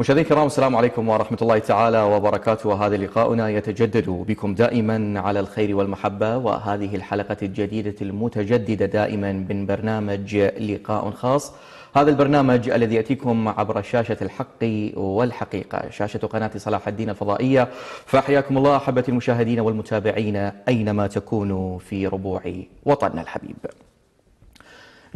مشاهدينا الكرام السلام عليكم ورحمة الله تعالى وبركاته وهذا لقاؤنا يتجدد بكم دائما على الخير والمحبة وهذه الحلقة الجديدة المتجددة دائما من برنامج لقاء خاص هذا البرنامج الذي يأتيكم عبر شاشة الحق والحقيقة شاشة قناة صلاح الدين الفضائية فأحياكم الله أحبتي المشاهدين والمتابعين أينما تكونوا في ربوع وطننا الحبيب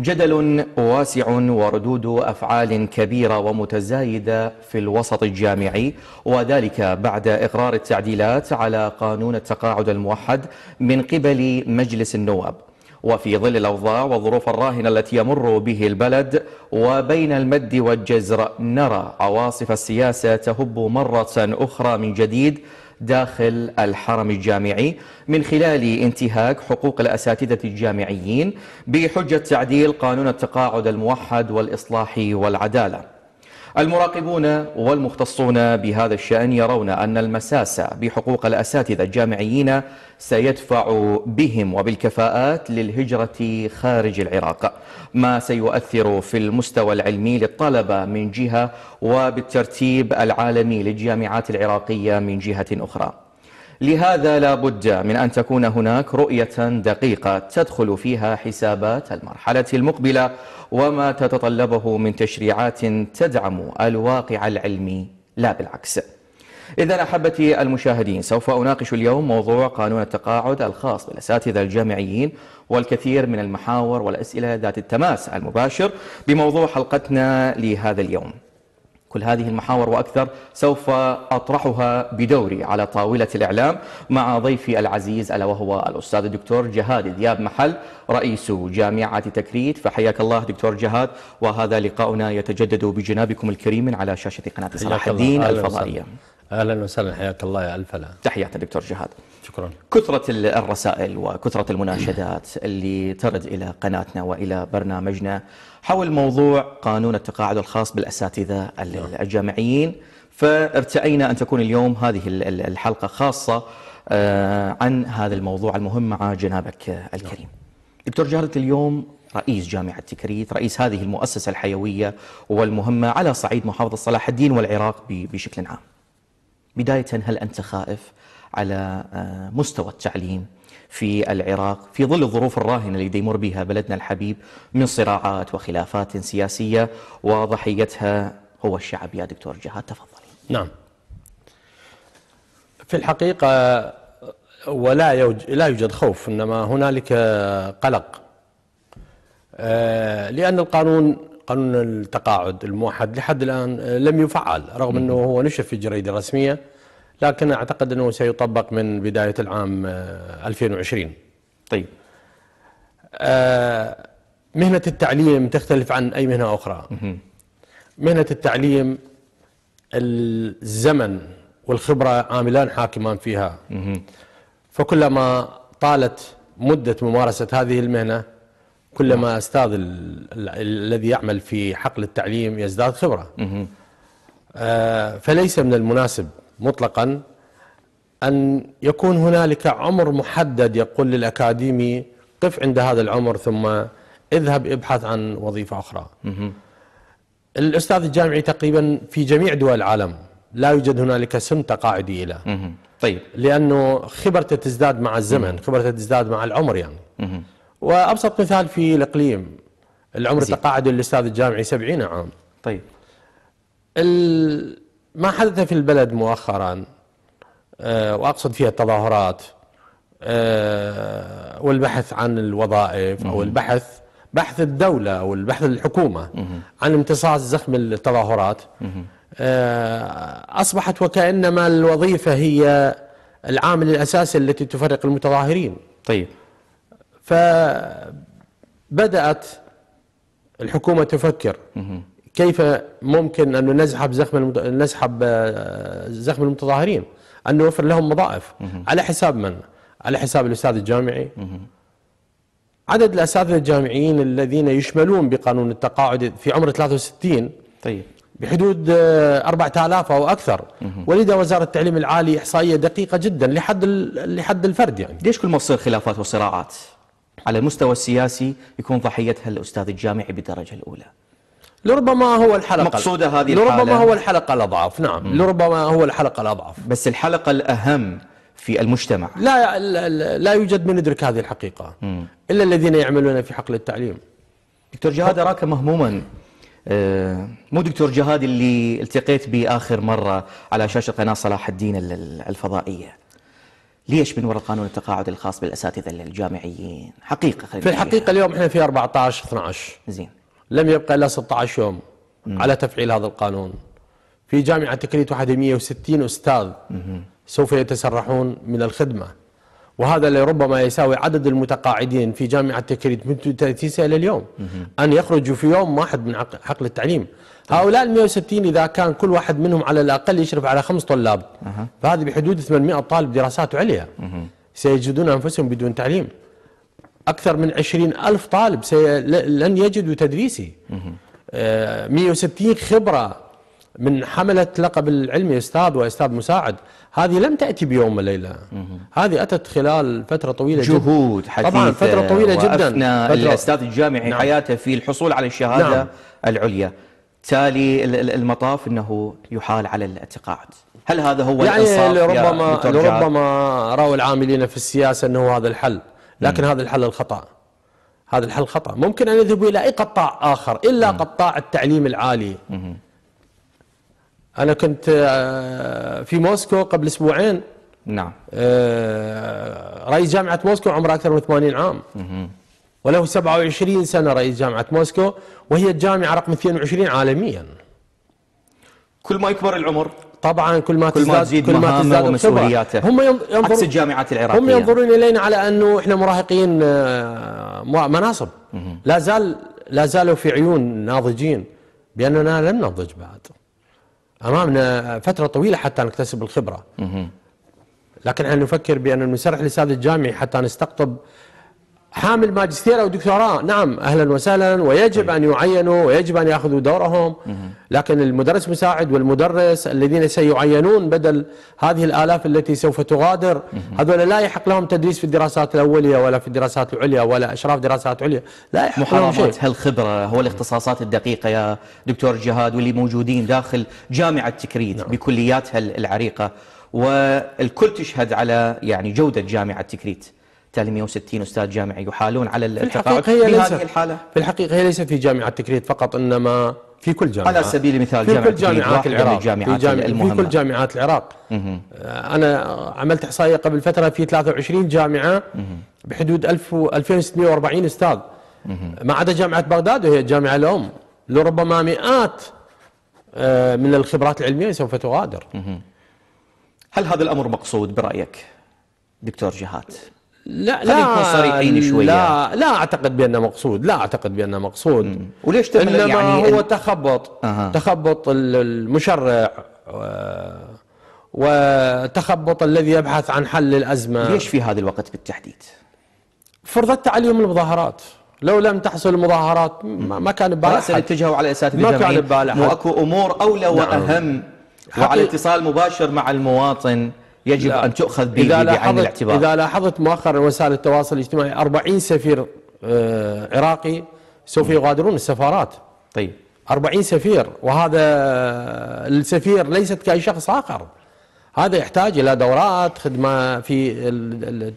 جدل واسع وردود أفعال كبيرة ومتزايدة في الوسط الجامعي وذلك بعد إقرار التعديلات على قانون التقاعد الموحد من قبل مجلس النواب وفي ظل الأوضاع والظروف الراهنة التي يمر به البلد وبين المد والجزر نرى عواصف السياسة تهب مرة أخرى من جديد داخل الحرم الجامعي من خلال انتهاك حقوق الأساتذة الجامعيين بحجة تعديل قانون التقاعد الموحد والإصلاح والعدالة المراقبون والمختصون بهذا الشأن يرون أن المساس بحقوق الأساتذة الجامعيين سيدفع بهم وبالكفاءات للهجرة خارج العراق ما سيؤثر في المستوى العلمي للطلبة من جهة وبالترتيب العالمي للجامعات العراقية من جهة أخرى لهذا لا بد من أن تكون هناك رؤية دقيقة تدخل فيها حسابات المرحلة المقبلة وما تتطلبه من تشريعات تدعم الواقع العلمي لا بالعكس إذا أحبتي المشاهدين سوف أناقش اليوم موضوع قانون التقاعد الخاص بالأساتذة الجامعيين والكثير من المحاور والأسئلة ذات التماس المباشر بموضوع حلقتنا لهذا اليوم كل هذه المحاور وأكثر سوف أطرحها بدوري على طاولة الإعلام مع ضيفي العزيز ألا وهو الأستاذ الدكتور جهاد دياب محل رئيس جامعة تكريت فحياك الله دكتور جهاد وهذا لقاؤنا يتجدد بجنابكم الكريم على شاشة قناة صلاح الدين الفضائية اهلا وسهلا حياك الله يا الف هلا تحياتي دكتور جهاد شكرا كثرة الرسائل وكثرة المناشدات اللي ترد الى قناتنا والى برنامجنا حول موضوع قانون التقاعد الخاص بالأساتذة الجامعيين فارتأينا أن تكون اليوم هذه الحلقة خاصة آه، عن هذا الموضوع المهم مع جنابك الكريم دكتور جارت اليوم رئيس جامعة تكريت رئيس هذه المؤسسة الحيوية والمهمة على صعيد محافظة صلاح الدين والعراق بشكل عام بداية هل أنت خائف على آه، مستوى التعليم في العراق في ظل الظروف الراهنة اللي يمر بها بلدنا الحبيب من صراعات وخلافات سياسية وضحيتها هو الشعب يا دكتور جهاد تفضل نعم في الحقيقة ولا يوج لا يوجد خوف إنما هنالك قلق آه، لأن القانون قانون التقاعد الموحد لحد الآن لم يفعل رغم أنه هو نشر في الجريده الرسميه لكن أعتقد أنه سيطبق من بداية العام 2020 آه، طيب آه، مهنة التعليم تختلف عن أي مهنة أخرى مهنة التعليم الزمن والخبرة عاملان حاكمان فيها فكلما طالت مدة ممارسة هذه المهنة كلما نعم. أستاذ الذي يعمل في حقل التعليم يزداد خبرة آه، فليس من المناسب مطلقا أن يكون هنالك عمر محدد يقول للأكاديمي قف عند هذا العمر ثم اذهب ابحث عن وظيفة أخرى الأستاذ الجامعي تقريبا في جميع دول العالم لا يوجد هنالك سن تقاعدي له طيب لأنه خبرته تزداد مع الزمن خبرته تزداد مع العمر يعني وأبسط مثال في الإقليم العمر التقاعدي للأستاذ الجامعي 70 عام طيب ما حدث في البلد مؤخرا آه، واقصد فيها التظاهرات آه، والبحث عن الوظائف او البحث بحث الدوله او البحث الحكومه عن امتصاص زخم التظاهرات آه، اصبحت وكانما الوظيفه هي العامل الاساسي التي تفرق المتظاهرين. طيب. فبدات الحكومه تفكر كيف ممكن أن نسحب زخم نسحب آه، زخم المتظاهرين أن نوفر لهم وظائف على حساب من؟ على حساب الأستاذ الجامعي عدد الأساتذة الجامعيين الذين يشملون بقانون التقاعد في عمر 63 طيب بحدود 4000 آه، او اكثر ولذا وزاره التعليم العالي احصائيه دقيقه جدا لحد لحد الفرد يعني ليش كل ما تصير خلافات وصراعات على المستوى السياسي يكون ضحيتها الاستاذ الجامعي بالدرجه الاولى لربما هو الحلقه مقصوده هذه الحاله لربما هو الحلقه الاضعف نعم مم. لربما هو الحلقه الاضعف بس الحلقه الاهم في المجتمع لا لا يوجد من يدرك هذه الحقيقه مم. الا الذين يعملون في حقل التعليم دكتور جهاد اراك مهموما آه، مو دكتور جهاد اللي التقيت به اخر مره على شاشه قناه صلاح الدين الفضائيه ليش من وراء قانون التقاعد الخاص بالاساتذه الجامعيين حقيقه في الحقيقه اليوم احنا في 14 12 زين لم يبقى إلا 16 يوم على تفعيل هذا القانون في جامعة تكريت واحد 160 أستاذ سوف يتسرحون من الخدمة وهذا ربما يساوي عدد المتقاعدين في جامعة تكريت من تأسيسها إلى اليوم أن يخرجوا في يوم واحد من حقل التعليم هؤلاء ال 160 إذا كان كل واحد منهم على الأقل يشرف على خمس طلاب فهذه بحدود 800 طالب دراسات عليا سيجدون أنفسهم بدون تعليم أكثر من عشرين ألف طالب لن يجدوا تدريسي 160 آه، خبرة من حملة لقب العلمي أستاذ وأستاذ مساعد هذه لم تأتي بيوم وليلة هذه أتت خلال فترة طويلة جهود جدا طبعا فترة طويلة جدا الأستاذ الجامعي نعم. حياته في الحصول على الشهادة نعم. العليا تالي المطاف أنه يحال على التقاعد هل هذا هو يعني الإنصاف لربما, لربما رأوا العاملين في السياسة أنه هذا الحل لكن م. هذا الحل الخطأ هذا الحل خطأ ممكن أن يذهبوا إلى أي قطاع آخر إلا م. قطاع التعليم العالي م. أنا كنت آه، في موسكو قبل أسبوعين نعم آه، رئيس جامعة موسكو عمره أكثر من 80 عام م. وله 27 سنة رئيس جامعة موسكو وهي الجامعة رقم 22 عالميا كل ما يكبر العمر طبعا كل ما كل ما كل ما تزداد مسؤولياته هم ينظرون عكس الجامعات العراقيه هم ينظرون الينا على انه احنا مراهقين آه، مناصب لا زال لا زالوا في عيون ناضجين باننا لم ننضج بعد امامنا فتره طويله حتى نكتسب الخبره لكن احنا نفكر بان نسرح لساد الجامعي حتى نستقطب حامل ماجستير أو دكتوراه نعم أهلا وسهلا ويجب أن يعينوا ويجب أن يأخذوا دورهم لكن المدرس مساعد والمدرس الذين سيعينون بدل هذه الآلاف التي سوف تغادر هذول لا يحق لهم تدريس في الدراسات الأولية ولا في الدراسات العليا ولا أشراف دراسات عليا لا يحق محرمات لهم شيء. هالخبرة هو الاختصاصات الدقيقة يا دكتور جهاد واللي موجودين داخل جامعة تكريت نعم. بكلياتها العريقة والكل تشهد على يعني جودة جامعة تكريت بالتالي 160 استاذ جامعي يحالون على التقاعد في, في هذه الحاله في الحقيقه هي ليست في جامعه تكريت فقط انما في كل جامعه على سبيل المثال في جامعه كل جامعات العراق في, جامع المهمة. آه، في كل جامعات العراق مه. انا عملت احصائيه قبل فتره في 23 جامعه مه. بحدود 1000 2640 استاذ ما عدا جامعه بغداد وهي الجامعه الام لربما مئات آه، من الخبرات العلميه سوف تغادر هل هذا الامر مقصود برايك دكتور جهات لا لا صريحين شويه لا لا اعتقد بانه مقصود لا اعتقد بانه مقصود مم. وليش تمل انما يعني هو تخبط أه. تخبط المشرع وتخبط الذي يبحث عن حل الازمه ليش في هذا الوقت بالتحديد؟ فرضت عليهم المظاهرات لو لم تحصل المظاهرات ما كان ببال احد اتجهوا على اساتذه ما كان ببالها اكو واكو امور اولى نعم. واهم وعلى اتصال مباشر مع المواطن يجب أن تؤخذ بعين الاعتبار إذا لاحظت مؤخرا وسائل التواصل الاجتماعي 40 سفير آه، عراقي سوف نعم. يغادرون السفارات طيب 40 سفير وهذا السفير ليست كأي شخص آخر هذا يحتاج إلى دورات خدمة في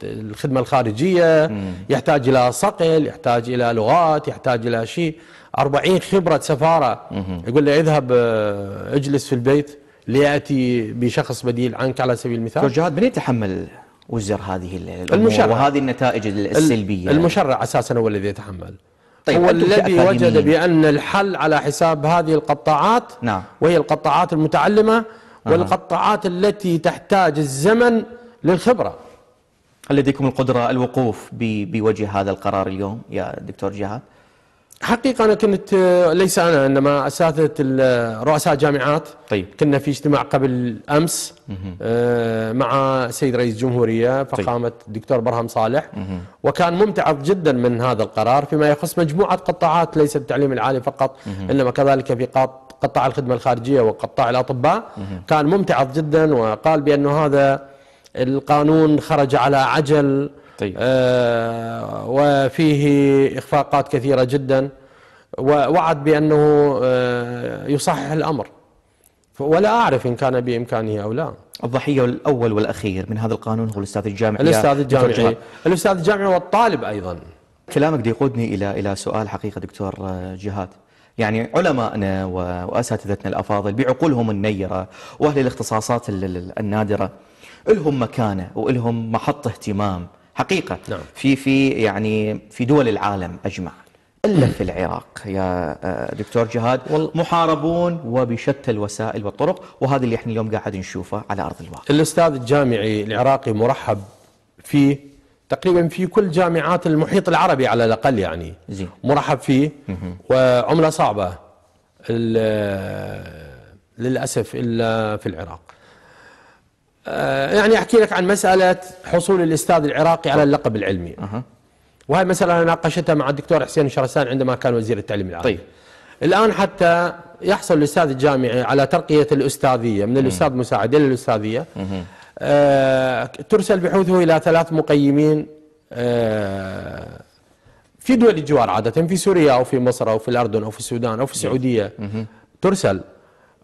الخدمة الخارجية يحتاج إلى صقل يحتاج إلى لغات يحتاج إلى شيء 40 خبرة سفارة يقول له اذهب آه، اجلس في البيت ليأتي بشخص بديل عنك على سبيل المثال توجهات من يتحمل وزر هذه الأمور المشرع وهذه النتائج السلبية المشرع أساسا هو الذي يتحمل طيب هو الذي وجد بأن الحل على حساب هذه القطاعات نعم. وهي القطاعات المتعلمة والقطاعات التي تحتاج الزمن للخبرة هل لديكم القدرة الوقوف بوجه هذا القرار اليوم يا دكتور جهاد؟ حقيقة أنا كنت آه، ليس أنا إنما أساتذة آه، رؤساء جامعات طيب. كنا في اجتماع قبل أمس آه، مع سيد رئيس الجمهورية فقامت طيب. الدكتور برهم صالح مه. وكان ممتع جدا من هذا القرار فيما يخص مجموعة قطاعات ليس التعليم العالي فقط مه. إنما كذلك في قطاع الخدمة الخارجية وقطاع الأطباء مه. كان ممتع جدا وقال بأنه هذا القانون خرج على عجل طيب. آه وفيه إخفاقات كثيرة جدا ووعد بأنه آه يصحح الأمر ولا أعرف إن كان بإمكانه أو لا الضحية الأول والأخير من هذا القانون هو الأستاذ الجامعي الأستاذ الجامعي الأستاذ الجامعي والطالب أيضا كلامك دي يقودني إلى إلى سؤال حقيقة دكتور آه، جهاد يعني علمائنا وأساتذتنا الأفاضل بعقولهم النيرة وأهل الاختصاصات النادرة لهم مكانة ولهم محط اهتمام حقيقة نعم. في في يعني في دول العالم أجمع إلا في العراق يا آه، دكتور جهاد محاربون وبشتى الوسائل والطرق وهذا اللي احنا اليوم قاعد نشوفه على أرض الواقع الأستاذ الجامعي العراقي مرحب فيه تقريبا في كل جامعات المحيط العربي على الأقل يعني زين. مرحب فيه وعملة صعبة آه، للأسف إلا في العراق آه، يعني أحكي لك عن مسألة حصول الأستاذ العراقي على اللقب العلمي أه. وهي مسألة أنا ناقشتها مع الدكتور حسين شرسان عندما كان وزير التعليم العالي طيب الآن حتى يحصل الأستاذ الجامعي على ترقية الأستاذية من الأستاذ مساعد إلى الأستاذية آه ترسل بحوثه إلى ثلاث مقيمين آه في دول الجوار عادة في سوريا أو في مصر أو في الأردن أو في السودان أو في السعودية ترسل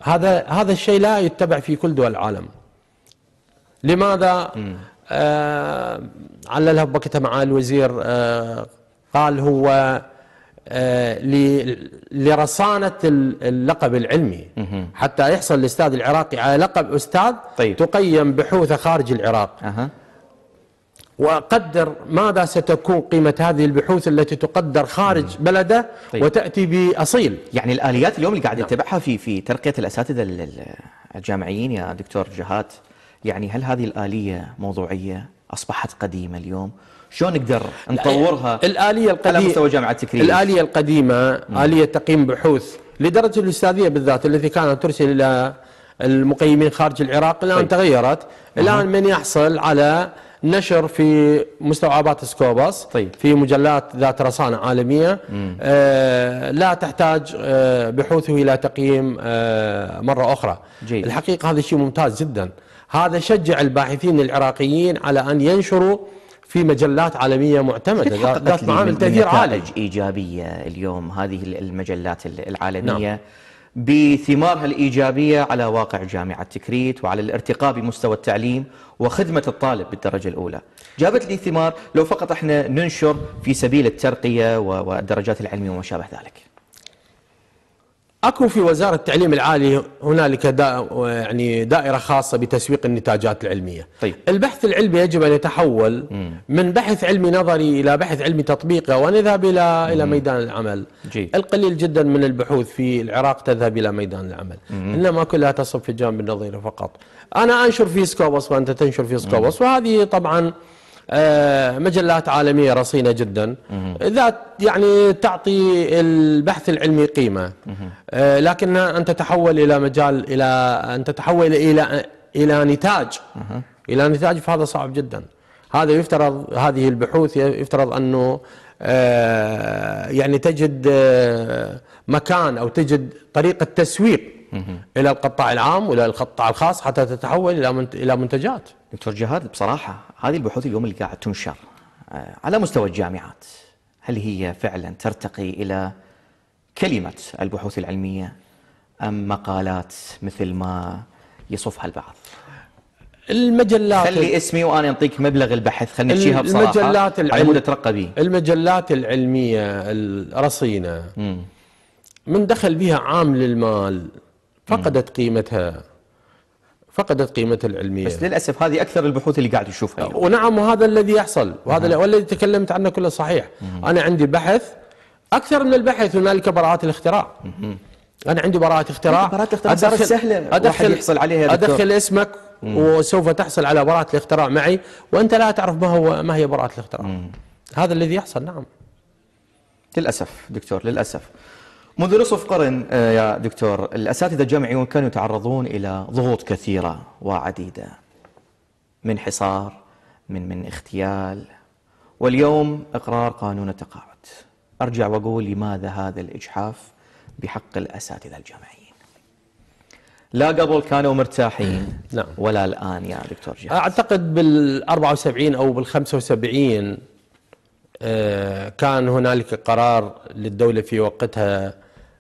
هذا هذا الشيء لا يتبع في كل دول العالم لماذا آه عللها هبكته مع الوزير آه قال هو آه لرصانة اللقب العلمي حتى يحصل الأستاذ العراقي على لقب أستاذ طيب. تقيم بحوثه خارج العراق أه. وقدر ماذا ستكون قيمة هذه البحوث التي تقدر خارج مم. بلده طيب. وتأتي بأصيل يعني الآليات اليوم اللي قاعد نعم. يتبعها في في ترقية الأساتذة الجامعيين يا دكتور جهات يعني هل هذه الآلية موضوعية أصبحت قديمة اليوم شلون نقدر نطورها الآلية القديمة على مستوى جامعة تكريم الآلية القديمة مم. آلية تقييم بحوث لدرجة الأستاذية بالذات التي كانت ترسل إلى المقيمين خارج العراق الآن طيب. تغيرت الآن من يحصل على نشر في مستوعبات سكوباس طيب. في مجلات ذات رصانة عالمية آه لا تحتاج آه بحوثه إلى تقييم آه مرة أخرى جيد. الحقيقة هذا شيء ممتاز جدا هذا شجع الباحثين العراقيين على أن ينشروا في مجلات عالمية معتمدة ذات معامل تأثير عالي إيجابية اليوم هذه المجلات العالمية نعم. بثمارها الإيجابية على واقع جامعة تكريت وعلى الارتقاء بمستوى التعليم وخدمة الطالب بالدرجة الأولى جابت لي ثمار لو فقط احنا ننشر في سبيل الترقية والدرجات العلمية وما شابه ذلك اكو في وزاره التعليم العالي هنالك دا يعني دائره خاصه بتسويق النتاجات العلميه. طيب. البحث العلمي يجب ان يتحول مم. من بحث علمي نظري الى بحث علمي تطبيقي ونذهب الى مم. الى ميدان العمل. جيد. القليل جدا من البحوث في العراق تذهب الى ميدان العمل، مم. انما كلها تصب في الجانب النظري فقط. انا انشر في سكوبس وانت تنشر في سكوبس وهذه طبعا آه، مجلات عالمية رصينة جدا ذات يعني تعطي البحث العلمي قيمة آه، لكن أن تتحول إلى مجال إلى أن تتحول إلى إلى نتاج إلى نتاج فهذا صعب جدا هذا يفترض هذه البحوث يفترض أنه آه، يعني تجد مكان أو تجد طريقة تسويق الى القطاع العام والى القطاع الخاص حتى تتحول الى الى منتجات دكتور جهاد بصراحه هذه البحوث اليوم اللي قاعد تنشر آه، على مستوى الجامعات هل هي فعلا ترتقي إلى كلمة البحوث العلمية أم مقالات مثل ما يصفها البعض المجلات خلي اسمي وانا اعطيك مبلغ البحث خلينا نشيها بصراحه المجلات العلميه المجلات العلميه الرصينه من دخل بها عامل المال فقدت قيمتها فقدت قيمتها العلميه بس للاسف هذه اكثر البحوث اللي قاعد نشوفها يعني. ونعم وهذا الذي يحصل وهذا والذي تكلمت عنه كله صحيح مم. انا عندي بحث اكثر من البحث هنالك براءات الاختراع مم. انا عندي براءات اختراع براءات اختراع أدخل سهله أدخل يحصل عليها أدخل, ادخل اسمك مم. وسوف تحصل على براءه الاختراع معي وانت لا تعرف ما هو ما هي براءه الاختراع مم. هذا الذي يحصل نعم للاسف دكتور للاسف منذ نصف قرن آه، يا دكتور الأساتذة الجامعيون كانوا يتعرضون إلى ضغوط كثيرة وعديدة من حصار من من اغتيال واليوم إقرار قانون التقاعد أرجع وأقول لماذا هذا الإجحاف بحق الأساتذة الجامعيين لا قبل كانوا مرتاحين نعم. ولا الآن يا دكتور جهاز أعتقد بال 74 أو بال 75 آه، كان هنالك قرار للدولة في وقتها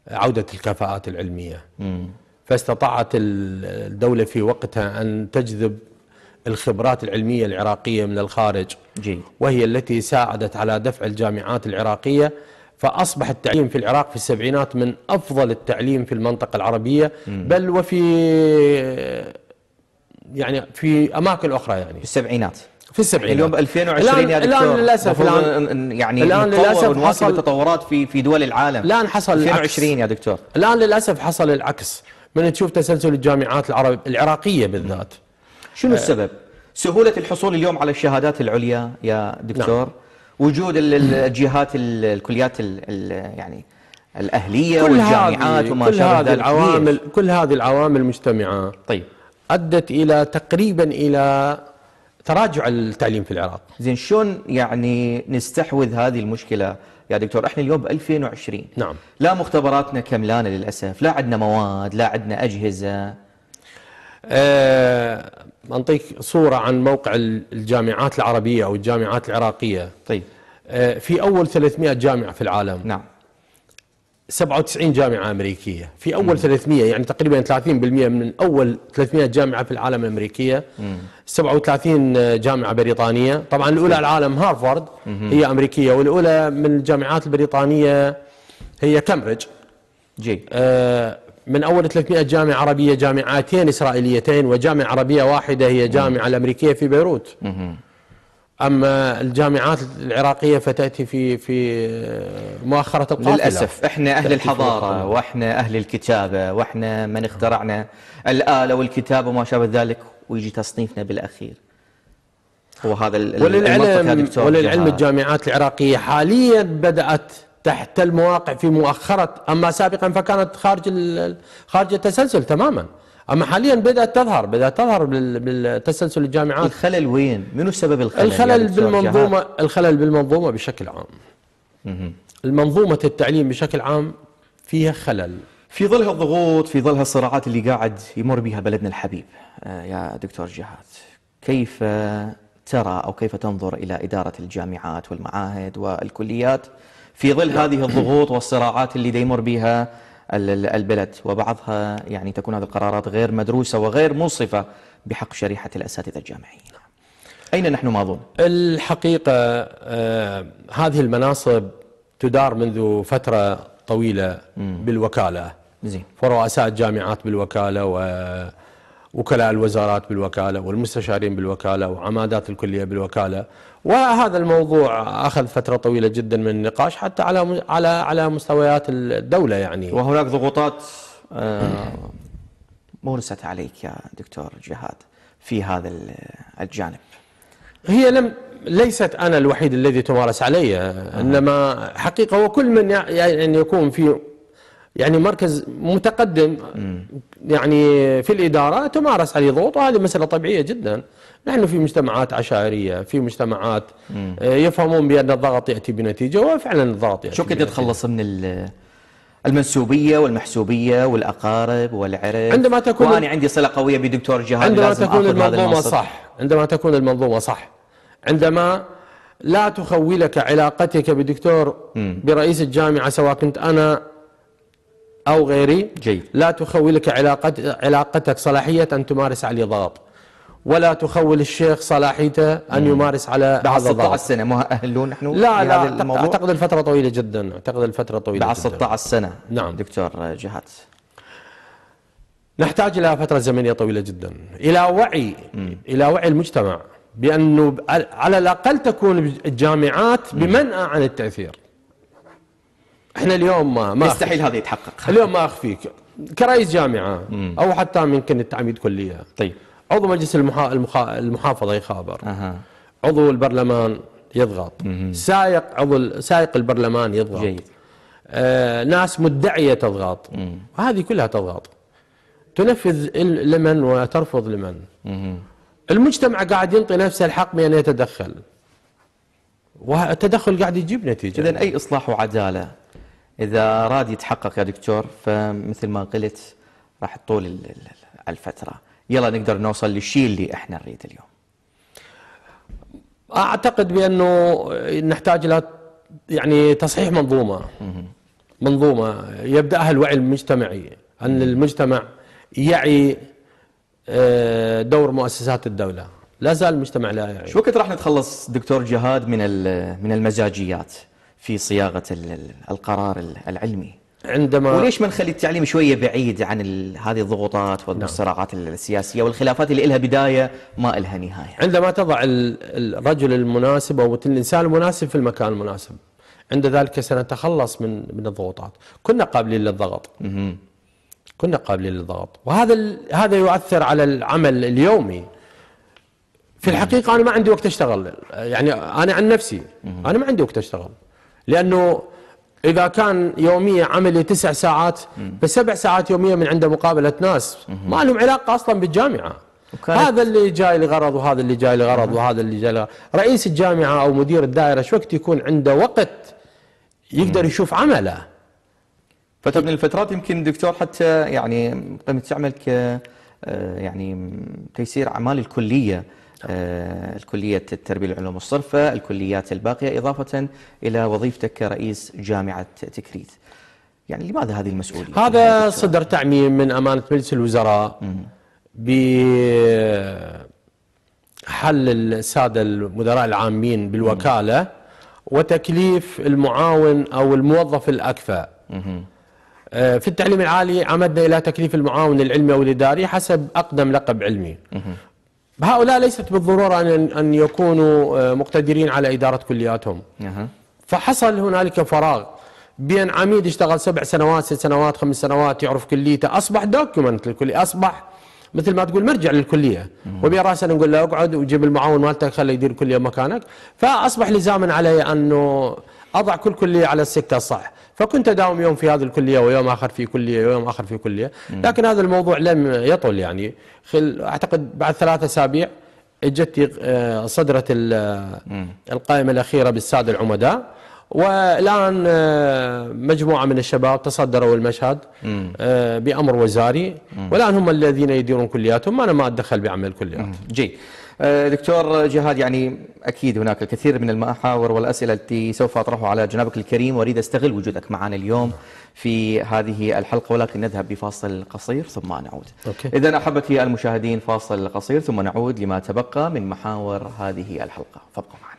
عودة الكفاءات العلمية م. فاستطاعت الدولة في وقتها أن تجذب الخبرات العلمية العراقية من الخارج جي. وهي التي ساعدت على دفع الجامعات العراقية فأصبح التعليم في العراق في السبعينات من أفضل التعليم في المنطقة العربية م. بل وفي يعني في أماكن أخرى يعني في السبعينات في السبعينات اليوم 2020 يا دكتور الان للاسف الان يعني الان للاسف حصل التطورات في في دول العالم الان حصل 2020 يا دكتور الان للاسف حصل العكس من تشوف تسلسل الجامعات العرب العراقيه بالذات شنو آه. السبب؟ سهوله الحصول اليوم على الشهادات العليا يا دكتور نعم. وجود الجهات الكليات الـ الـ يعني الاهليه كل والجامعات وما شابه هذه العوامل كل هذه العوامل مجتمعه طيب ادت الى تقريبا الى تراجع التعليم في العراق زين شلون يعني نستحوذ هذه المشكله يا دكتور احنا اليوم ب 2020 نعم لا مختبراتنا كملانه للاسف لا عندنا مواد لا عندنا اجهزه أه انطيك صوره عن موقع الجامعات العربيه او الجامعات العراقيه طيب أه في اول 300 جامعه في العالم نعم 97 جامعة أمريكية في أول م. 300 يعني تقريبا 30% من أول 300 جامعة في العالم الأمريكية م. 37 جامعة بريطانية طبعا الأولى العالم هارفارد هي أمريكية والأولى من الجامعات البريطانية هي كامبريدج جي آه من أول 300 جامعة عربية جامعتين إسرائيليتين وجامعة عربية واحدة هي جامعة الأمريكية في بيروت م. اما الجامعات العراقيه فتاتي في في مؤخره القافله للاسف احنا اهل الحضاره واحنا اهل الكتابه واحنا من اخترعنا الاله والكتابه وما شابه ذلك ويجي تصنيفنا بالاخير هو هذا وللعلم وللعلم الجامعات العراقيه حاليا بدات تحت المواقع في مؤخره اما سابقا فكانت خارج خارج التسلسل تماما اما حاليا بدات تظهر بدات تظهر بالتسلسل الجامعات الخلل وين؟ منو سبب الخلل؟ الخلل بالمنظومه جهاز. الخلل بالمنظومه بشكل عام. مه. المنظومه التعليم بشكل عام فيها خلل. في ظل هالضغوط في ظل هالصراعات اللي قاعد يمر بها بلدنا الحبيب آه، يا دكتور جهاد كيف ترى او كيف تنظر الى اداره الجامعات والمعاهد والكليات في ظل نعم. هذه الضغوط والصراعات اللي يمر بها البلد وبعضها يعني تكون هذه القرارات غير مدروسة وغير منصفة بحق شريحة الأساتذة الجامعيين أين نحن ماضون؟ الحقيقة آه هذه المناصب تدار منذ فترة طويلة م. بالوكالة زين فرؤساء الجامعات بالوكالة و وكلاء الوزارات بالوكالة والمستشارين بالوكالة وعمادات الكلية بالوكالة وهذا الموضوع اخذ فتره طويله جدا من النقاش حتى على على على مستويات الدوله يعني وهناك ضغوطات آه، مورست عليك يا دكتور جهاد في هذا الجانب هي لم ليست انا الوحيد الذي تمارس علي انما حقيقه وكل من يعني يكون في يعني مركز متقدم يعني في الاداره تمارس عليه ضغوط وهذه مساله طبيعيه جدا نحن في مجتمعات عشائريه في مجتمعات آه، يفهمون بان الضغط ياتي بنتيجه وفعلا الضغط ياتي شو كنت تتخلص من المنسوبيه والمحسوبيه والاقارب والعرب عندما تكون وانا عندي صله قويه بدكتور جهاد عندما لازم تكون المنظومه صح عندما تكون المنظومه صح عندما لا تخولك علاقتك بدكتور برئيس الجامعه سواء كنت انا او غيري جيد لا تخولك علاقت علاقتك صلاحيه ان تمارس علي ضغط ولا تخول الشيخ صلاحيته أن يمارس على بعد 16 سنة أهلون نحن لا لا الموضوع؟ أعتقد الفترة طويلة جدا أعتقد الفترة طويلة بعد 16 سنة نعم دكتور جهات نحتاج إلى فترة زمنية طويلة جدا إلى وعي مم. إلى وعي المجتمع بأنه على الأقل تكون الجامعات بمنأى عن التأثير احنا اليوم ما, ما يستحيل هذا يتحقق اليوم ما اخفيك كرئيس جامعه مم. او حتى ممكن عميد كليه طيب عضو مجلس المحا... المحا... المحافظه يخابر أه. عضو البرلمان يضغط سائق عضو سائق البرلمان يضغط جيد. آه ناس مدعيه تضغط هذه كلها تضغط تنفذ لمن وترفض لمن مم. المجتمع قاعد ينطي نفسه الحق بان يتدخل والتدخل قاعد يجيب نتيجه اذا اي اصلاح وعداله اذا اراد يتحقق يا دكتور فمثل ما قلت راح تطول الفتره يلا نقدر نوصل للشيء اللي احنا نريد اليوم اعتقد بانه نحتاج الى يعني تصحيح منظومه منظومه يبداها الوعي المجتمعي ان المجتمع يعي آه، دور مؤسسات الدوله لا زال المجتمع لا يعي شو وقت راح نتخلص دكتور جهاد من من المزاجيات في صياغه القرار العلمي عندما وليش ما نخلي التعليم شويه بعيد عن هذه الضغوطات والصراعات نعم. السياسيه والخلافات اللي لها بدايه ما لها نهايه. عندما تضع الرجل المناسب او الانسان المناسب في المكان المناسب. عند ذلك سنتخلص من من الضغوطات. كنا قابلين للضغط. كنا قابلين للضغط، وهذا هذا يؤثر على العمل اليومي. في الحقيقه انا ما عندي وقت اشتغل، يعني انا عن نفسي انا ما عندي وقت اشتغل. لانه إذا كان يومية عملي تسع ساعات بسبع ساعات يومية من عنده مقابلة ناس ما لهم علاقة أصلا بالجامعة هذا اللي جاي لغرض وهذا اللي جاي لغرض وهذا اللي جاي لغرض رئيس الجامعة أو مدير الدائرة شو وقت يكون عنده وقت يقدر يشوف عمله فترة من الفترات يمكن دكتور حتى يعني قمت تعمل ك آه، يعني تيسير أعمال الكلية آه، الكلية التربية العلوم الصرفة الكليات الباقية إضافة إلى وظيفتك كرئيس جامعة تكريت يعني لماذا هذه المسؤولية؟ هذا صدر تعميم من أمانة مجلس الوزراء بحل السادة المدراء العامين بالوكالة وتكليف المعاون أو الموظف الأكفى آه، في التعليم العالي عمدنا الى تكليف المعاون العلمي أو الإداري حسب اقدم لقب علمي هؤلاء ليست بالضرورة أن أن يكونوا آه، مقتدرين على إدارة كلياتهم فحصل هنالك فراغ بين عميد اشتغل سبع سنوات ست سنوات خمس سنوات يعرف كليته أصبح دوكيومنت للكلية أصبح مثل ما تقول مرجع للكليه وبين راسنا نقول له اقعد وجيب المعاون مالتك خليه يدير الكليه مكانك فاصبح لزاما علي انه اضع كل كليه على السكه الصح فكنت اداوم يوم في هذه الكليه ويوم اخر في كليه ويوم اخر في كليه لكن هذا الموضوع لم يطل يعني خل اعتقد بعد ثلاثة اسابيع اجت آه، صدرت القائمه الاخيره بالساده العمداء والان آه، مجموعه من الشباب تصدروا المشهد آه، بامر وزاري والان هم الذين يديرون كلياتهم انا ما اتدخل بعمل الكليات جيد آه، دكتور جهاد يعني أكيد هناك الكثير من المحاور والأسئلة التي سوف أطرحها على جنابك الكريم وأريد أستغل وجودك معنا اليوم في هذه الحلقة ولكن نذهب بفاصل قصير ثم نعود إذا أحبتي المشاهدين فاصل قصير ثم نعود لما تبقى من محاور هذه الحلقة فابقوا معنا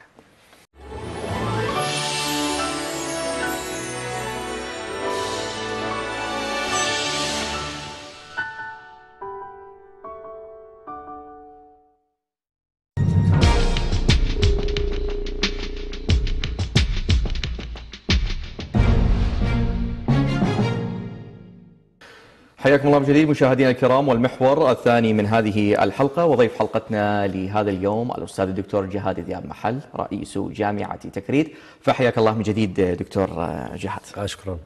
حياكم الله من جديد مشاهدينا الكرام والمحور الثاني من هذه الحلقة وضيف حلقتنا لهذا اليوم الأستاذ الدكتور جهاد ذياب محل رئيس جامعة تكريت فحياك الله من جديد دكتور جهاد آه، شكرا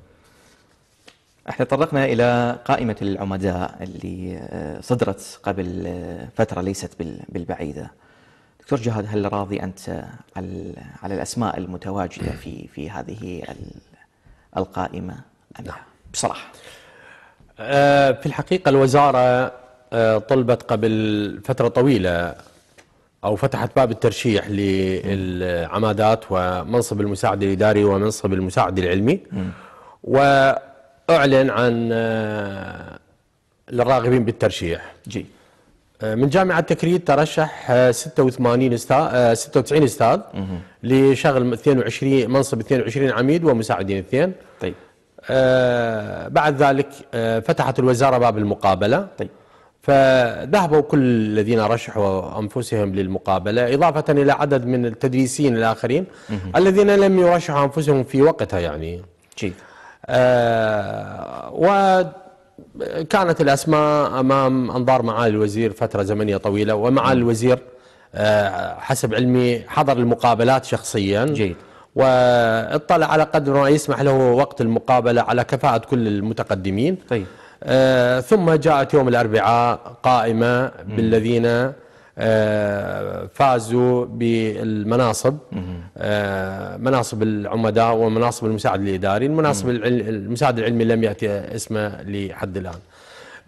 احنا تطرقنا إلى قائمة العمداء اللي آه، صدرت قبل آه، فترة ليست بالبعيدة دكتور جهاد هل راضي أنت على الأسماء المتواجدة في في هذه القائمة أم لا نعم. بصراحة آه، في الحقيقة الوزارة آه، طلبت قبل فترة طويلة أو فتحت باب الترشيح للعمادات ومنصب المساعد الإداري ومنصب المساعد العلمي وأعلن عن آه، للراغبين بالترشيح جي من جامعة تكريت ترشح 86 استاذ 96 استاذ لشغل 22 منصب 22 عميد ومساعدين اثنين آه، بعد ذلك آه، فتحت الوزارة باب المقابلة طيب فذهبوا كل الذين رشحوا أنفسهم للمقابلة إضافة إلى عدد من التدريسين الآخرين الذين لم يرشحوا أنفسهم في وقتها يعني جيد آه وكانت الأسماء أمام أنظار معالي الوزير فترة زمنية طويلة ومعالي الوزير آه حسب علمي حضر المقابلات شخصيا جيد واطلع على قدر ما يسمح له وقت المقابله على كفاءه كل المتقدمين طيب آه، ثم جاءت يوم الاربعاء قائمه بالذين آه، فازوا بالمناصب آه، مناصب العمداء ومناصب المساعد الاداري، المناصب المساعد العلمي لم ياتي اسمه لحد الان.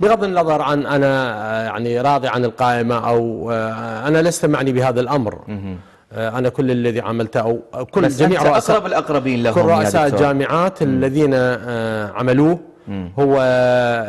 بغض النظر عن انا يعني راضي عن القائمه او انا لست معني بهذا الامر. آه، انا كل الذي عملته او كل بس جميع رؤساء اقرب الاقربين لهم كل رؤساء الجامعات الذين آه، عملوه هو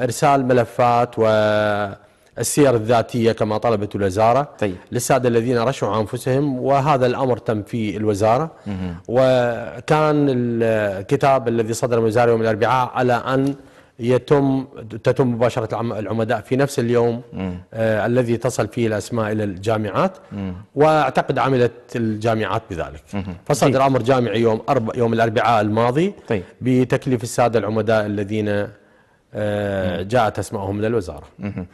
ارسال ملفات والسير الذاتيه كما طلبت الوزاره طيب. للساده الذين رشحوا انفسهم وهذا الامر تم في الوزاره مم. وكان الكتاب الذي صدر من الوزاره يوم الاربعاء على ان يتم تتم مباشره العمداء في نفس اليوم آه الذي تصل فيه الاسماء الى الجامعات مم. واعتقد عملت الجامعات بذلك مم. فصدر طيب. امر جامعي يوم أرب... يوم الاربعاء الماضي طيب. بتكليف الساده العمداء الذين آه جاءت اسمائهم للوزاره مم.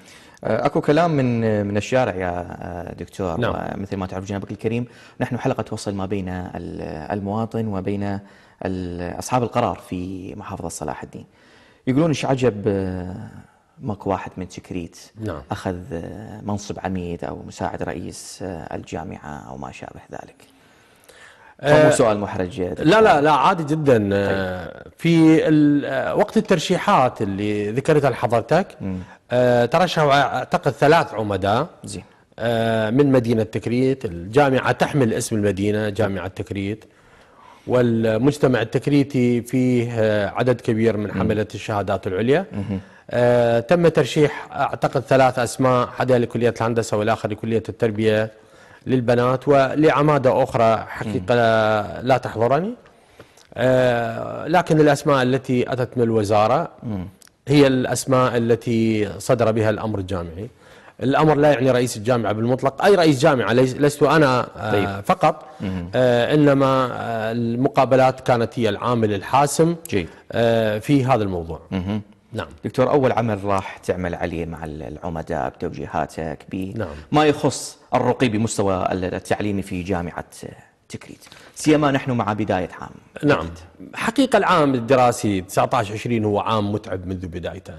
آه، اكو كلام من آه، من الشارع يا آه، دكتور نعم. مثل ما تعرف جنابك الكريم نحن حلقه توصل ما بين المواطن وبين اصحاب القرار في محافظه صلاح الدين يقولون ايش عجب آه، ماكو واحد من تكريت نعم. اخذ آه، منصب عميد او مساعد رئيس آه، الجامعه او ما شابه ذلك مو سؤال محرج لا لا لا عادي جدا طيب. في وقت الترشيحات اللي ذكرتها لحضرتك ترشحوا اعتقد ثلاث عمداء زين من مدينه تكريت الجامعه تحمل اسم المدينه جامعه تكريت والمجتمع التكريتي فيه آه، عدد كبير من حملة الشهادات العليا آه تم ترشيح أعتقد ثلاث أسماء حدا لكلية الهندسة والآخر لكلية التربية للبنات ولعمادة أخرى حقيقة لا تحضرني آه لكن الأسماء التي أتت من الوزارة هي الأسماء التي صدر بها الأمر الجامعي الامر لا يعني رئيس الجامعه بالمطلق اي رئيس جامعه لست انا آه، طيب. فقط مم. آه، انما آه، المقابلات كانت هي العامل الحاسم جيد. في هذا الموضوع مم. نعم دكتور اول عمل راح تعمل عليه مع العمداء بتوجيهاتك ب نعم. ما يخص الرقي بمستوى التعليمي في جامعه تكريت سيما نحن مع بداية عام نعم حقيقة العام الدراسي 19 20 هو عام متعب منذ بدايته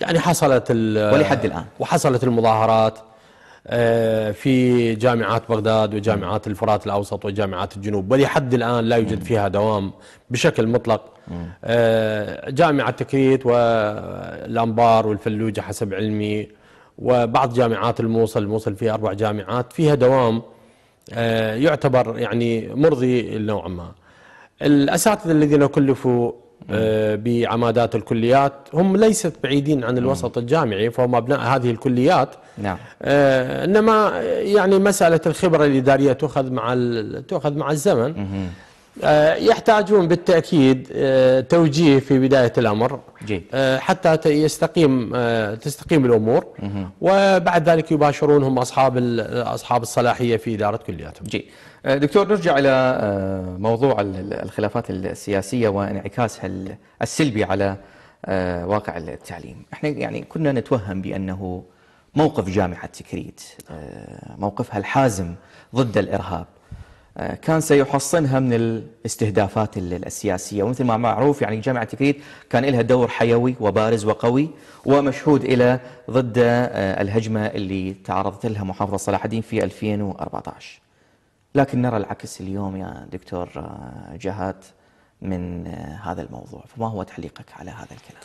يعني حصلت ولحد الآن وحصلت المظاهرات آه، في جامعات بغداد وجامعات الفرات الأوسط وجامعات الجنوب ولحد الآن لا يوجد فيها دوام بشكل مطلق آه، جامعة تكريت والأنبار والفلوجة حسب علمي وبعض جامعات الموصل الموصل فيها أربع جامعات فيها دوام آه، يعتبر يعني مرضي نوعا ما الأساتذة الذين كلفوا آه، بعمادات الكليات هم ليست بعيدين عن الوسط الجامعي فهم أبناء هذه الكليات نعم. آه، إنما يعني مسألة الخبرة الإدارية تؤخذ مع تؤخذ مع الزمن آه، يحتاجون بالتأكيد توجيه في بداية الأمر حتى يستقيم تستقيم الأمور وبعد ذلك يباشرونهم أصحاب أصحاب الصلاحية في إدارة كلياتهم جي. آه، دكتور نرجع إلى آه، موضوع الخلافات السياسية وانعكاسها السلبي على آه، واقع التعليم احنا يعني كنا نتوهم بأنه موقف جامعة تكريت موقفها الحازم ضد الإرهاب كان سيحصنها من الاستهدافات السياسية ومثل ما معروف يعني جامعة تكريت كان لها دور حيوي وبارز وقوي ومشهود إلى ضد الهجمة اللي تعرضت لها محافظة صلاح الدين في 2014 لكن نرى العكس اليوم يا دكتور آه، جهات من آه، هذا الموضوع فما هو تعليقك على هذا الكلام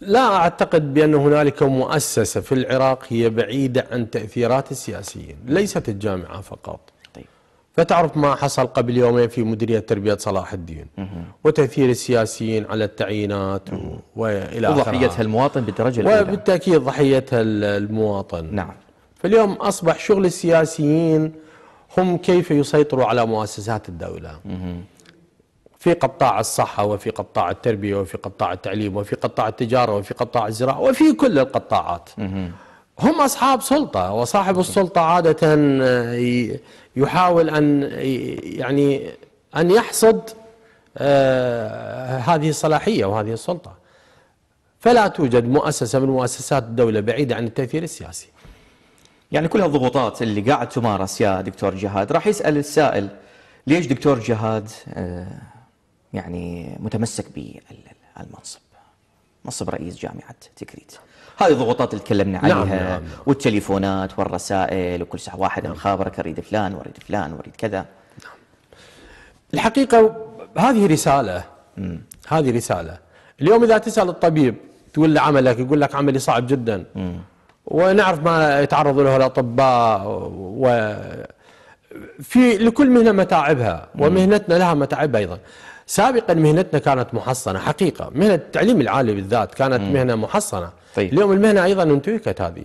لا أعتقد بأن هنالك مؤسسة في العراق هي بعيدة عن تأثيرات السياسيين ليست الجامعة فقط طيب. فتعرف ما حصل قبل يومين في مديرية تربية صلاح الدين وتأثير السياسيين على التعيينات وإلى آخره وضحيتها المواطن بالدرجة الأولى وبالتأكيد ضحيتها المواطن نعم فاليوم أصبح شغل السياسيين هم كيف يسيطروا على مؤسسات الدولة في قطاع الصحة وفي قطاع التربية وفي قطاع التعليم وفي قطاع التجارة وفي قطاع الزراعة وفي كل القطاعات هم أصحاب سلطة وصاحب السلطة عادة آه، يحاول أن يعني أن يحصد آه، هذه الصلاحية وهذه السلطة فلا توجد مؤسسة من مؤسسات الدولة بعيدة عن التأثير السياسي يعني كل هالضغوطات اللي قاعد تمارس يا دكتور جهاد راح يسال السائل ليش دكتور جهاد آه، يعني متمسك بالمنصب منصب رئيس جامعه تكريت هذه الضغوطات اللي تكلمنا نعم، عليها نعم نعم. والتليفونات والرسائل وكل ساعه واحد نعم. خابرك اريد فلان واريد فلان واريد كذا نعم. الحقيقه هذه رساله مم. هذه رساله اليوم اذا تسال الطبيب تقول له عملك يقول لك عملي صعب جدا مم. ونعرف ما يتعرض له الاطباء و في لكل مهنه متاعبها ومهنتنا لها متاعبها ايضا. سابقا مهنتنا كانت محصنه حقيقه، مهنه التعليم العالي بالذات كانت مهنه محصنه. طيب. اليوم المهنه ايضا انتهكت هذه.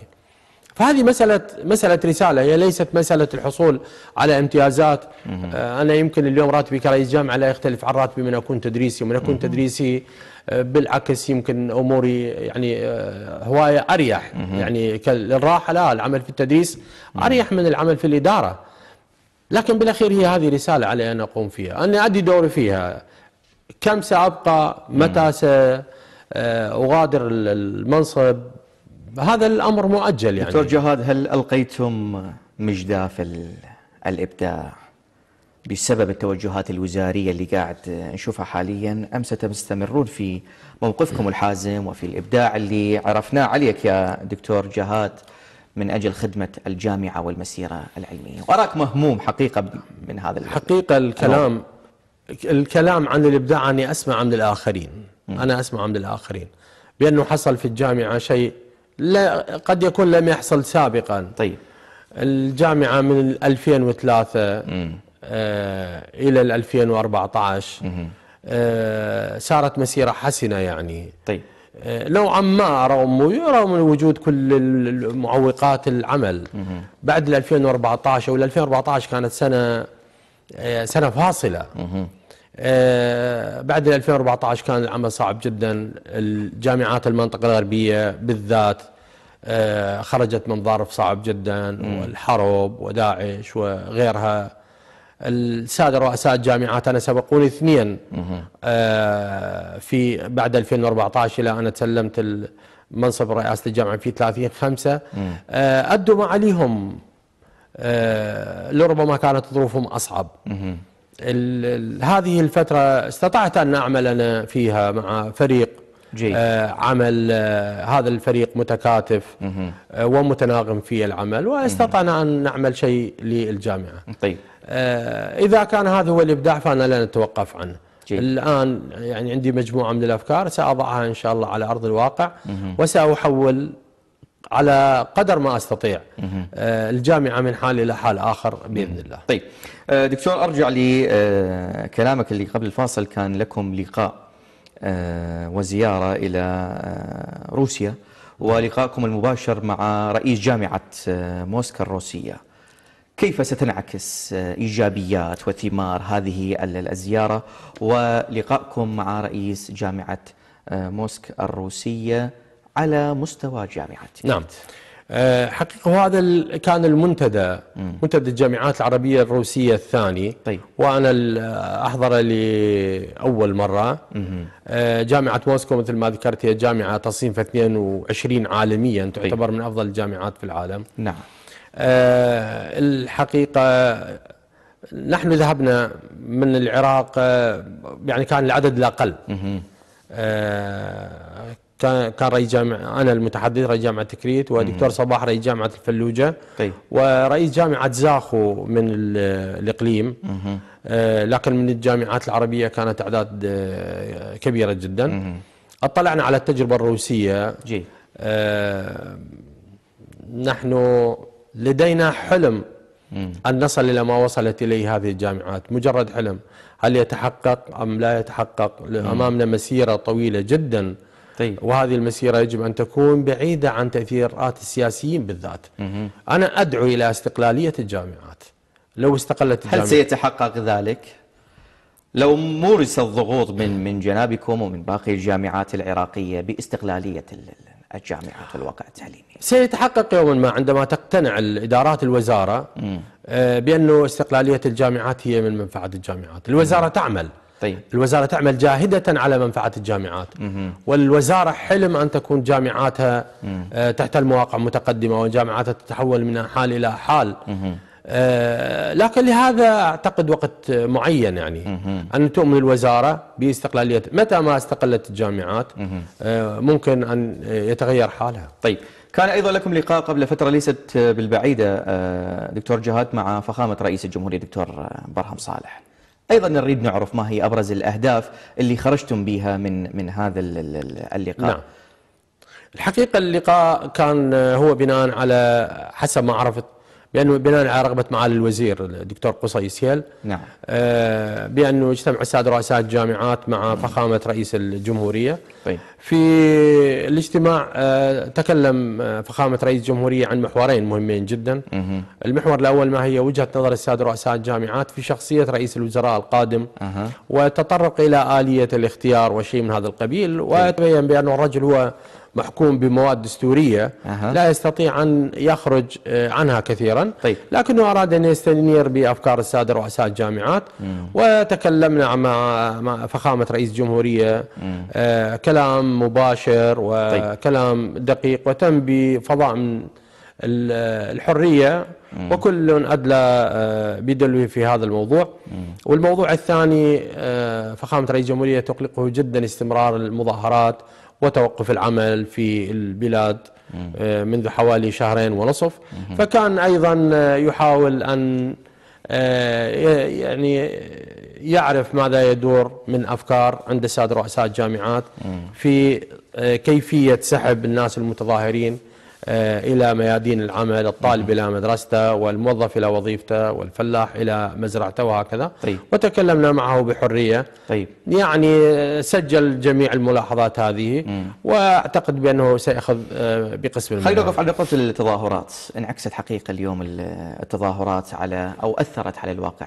فهذه مسألة مسألة رسالة هي ليست مسألة الحصول على امتيازات مم. آه، أنا يمكن اليوم راتبي كرئيس جامعة لا يختلف عن راتبي من أكون تدريسي ومن أكون مم. تدريسي بالعكس يمكن اموري يعني آه، هوايه اريح يعني الراحه لا العمل في التدريس اريح من العمل في الاداره لكن بالاخير هي هذه رساله علي ان اقوم فيها اني ادي دوري فيها كم سابقى متى ساغادر آه، المنصب هذا الامر مؤجل يعني دكتور جهاد هل القيتم مجداف الابداع بسبب التوجهات الوزارية اللي قاعد نشوفها حاليا أم ستستمرون في موقفكم الحازم وفي الإبداع اللي عرفناه عليك يا دكتور جهات من أجل خدمة الجامعة والمسيرة العلمية وأراك مهموم حقيقة من هذا حقيقة الكلام الكلام عن الإبداع أني أسمع من الآخرين م. أنا أسمع من الآخرين بأنه حصل في الجامعة شيء لا قد يكون لم يحصل سابقا طيب الجامعة من 2003 م. آه، الى 2014 آه، صارت مسيره حسنه يعني طيب نوعا آه، ما رغم رغم وجود كل معوقات العمل بعد 2014 او 2014 كانت سنه سنه فاصله بعد 2014 كان العمل صعب جدا الجامعات المنطقه الغربيه بالذات خرجت من ظرف صعب جدا والحرب وداعش وغيرها الساده رؤساء الجامعات انا سبقوني اثنين آه في بعد 2014 الى انا تسلمت منصب رئاسه الجامعه في 30 5 آه ادوا ما عليهم آه لربما كانت ظروفهم اصعب هذه الفتره استطعت ان اعمل انا فيها مع فريق جيد. آه، عمل آه، هذا الفريق متكاتف آه، ومتناغم في العمل واستطعنا أن نعمل شيء للجامعة طيب إذا كان هذا هو الإبداع فأنا لا نتوقف عنه جيد. الآن يعني عندي مجموعة من الأفكار سأضعها إن شاء الله على أرض الواقع وسأحول على قدر ما استطيع الجامعه من حال الى حال اخر باذن الله. طيب دكتور ارجع لكلامك اللي قبل الفاصل كان لكم لقاء آه، وزيارة إلى آه، روسيا ولقائكم المباشر مع رئيس جامعة آه، موسكا الروسية كيف ستنعكس إيجابيات وثمار هذه الزيارة ولقائكم مع رئيس جامعة موسك الروسية على مستوى جامعة نعم آه، حقيقة هذا كان المنتدى منتدى الجامعات العربية الروسية الثاني طيب. وأنا أحضر لأول مرة آه، جامعة موسكو مثل ما ذكرت هي جامعة تصنيف 22 عالميا طيب. تعتبر طيب. من أفضل الجامعات في العالم نعم آه، الحقيقة نحن ذهبنا من العراق يعني كان العدد الأقل كان رئيس جامعة أنا المتحدث رئيس جامعة تكريت ودكتور صباح رئيس جامعة الفلوجة طيب. ورئيس جامعة زاخو من الإقليم آه لكن من الجامعات العربية كانت أعداد آه كبيرة جدا اطلعنا على التجربة الروسية جي. آه نحن لدينا حلم أن نصل إلى ما وصلت إليه هذه الجامعات مجرد حلم هل يتحقق أم لا يتحقق أمامنا مسيرة طويلة جداً طيب. وهذه المسيرة يجب أن تكون بعيدة عن تأثيرات السياسيين بالذات مه. أنا أدعو إلى استقلالية الجامعات لو استقلت الجامعات هل سيتحقق ذلك؟ لو مورس الضغوط من من جنابكم ومن باقي الجامعات العراقية باستقلالية الجامعات في الواقع التعليمي سيتحقق يوما ما عندما تقتنع الإدارات الوزارة مم. آه، بأنه استقلالية الجامعات هي من منفعة الجامعات الوزارة تعمل طيب. الوزارة تعمل جاهدة على منفعة الجامعات مم. والوزارة حلم أن تكون جامعاتها مم. آه، تحت المواقع متقدمة وجامعاتها تتحول من حال إلى حال مم. آه، لكن لهذا أعتقد وقت معين يعني أن تؤمن الوزارة باستقلالية متى ما استقلت الجامعات آه، ممكن أن يتغير حالها طيب كان ايضا لكم لقاء قبل فتره ليست بالبعيده دكتور جهاد مع فخامه رئيس الجمهوريه دكتور برهم صالح. ايضا نريد نعرف ما هي ابرز الاهداف اللي خرجتم بها من من هذا اللقاء نعم. الحقيقه اللقاء كان هو بناء على حسب ما عرفت بانه بناء على رغبه معالي الوزير الدكتور قصي سيل نعم آه بانه اجتمع الساده رؤساء الجامعات مع نعم. فخامه رئيس الجمهوريه طيب في الاجتماع آه تكلم آه، فخامه رئيس الجمهوريه عن محورين مهمين جدا مه. المحور الاول ما هي وجهه نظر الساده رؤساء الجامعات في شخصيه رئيس الوزراء القادم أه. وتطرق الى اليه الاختيار وشيء من هذا القبيل طيب. وتبين بان الرجل هو محكوم بمواد دستورية أه. لا يستطيع أن يخرج آه، عنها كثيرا طيب. لكنه أراد أن يستنير بأفكار السادة رؤساء الجامعات مم. وتكلمنا مع فخامة رئيس الجمهورية آه، كلام مباشر وكلام طيب. دقيق وتم بفضاء من الحرية وكل أدلى آه، بدلوه في هذا الموضوع والموضوع الثاني فخامة رئيس الجمهورية تقلقه جدا استمرار المظاهرات وتوقف العمل في البلاد آه، منذ حوالي شهرين ونصف فكان أيضا آه، يحاول أن آه، يعني يعرف ماذا يدور من أفكار عند السادة رؤساء الجامعات في كيفية سحب الناس المتظاهرين آه، إلى ميادين العمل الطالب إلى مدرسته والموظف إلى وظيفته والفلاح إلى مزرعته وهكذا طيب. وتكلمنا معه بحرية طيب. يعني سجل جميع الملاحظات هذه مم. وأعتقد بأنه سيأخذ آه، بقسم خلينا نقف على نقطة التظاهرات انعكست حقيقة اليوم التظاهرات على أو أثرت على الواقع